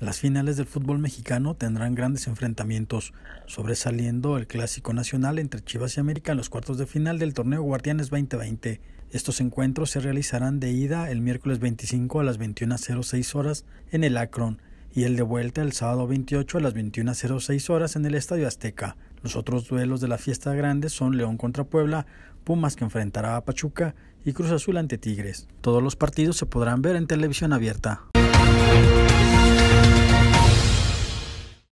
Las finales del fútbol mexicano tendrán grandes enfrentamientos, sobresaliendo el clásico nacional entre Chivas y América en los cuartos de final del torneo Guardianes 2020. Estos encuentros se realizarán de ida el miércoles 25 a las 21.06 horas en el Akron y el de vuelta el sábado 28 a las 21.06 horas en el Estadio Azteca. Los otros duelos de la fiesta grande son León contra Puebla, Pumas que enfrentará a Pachuca y Cruz Azul ante Tigres. Todos los partidos se podrán ver en televisión abierta.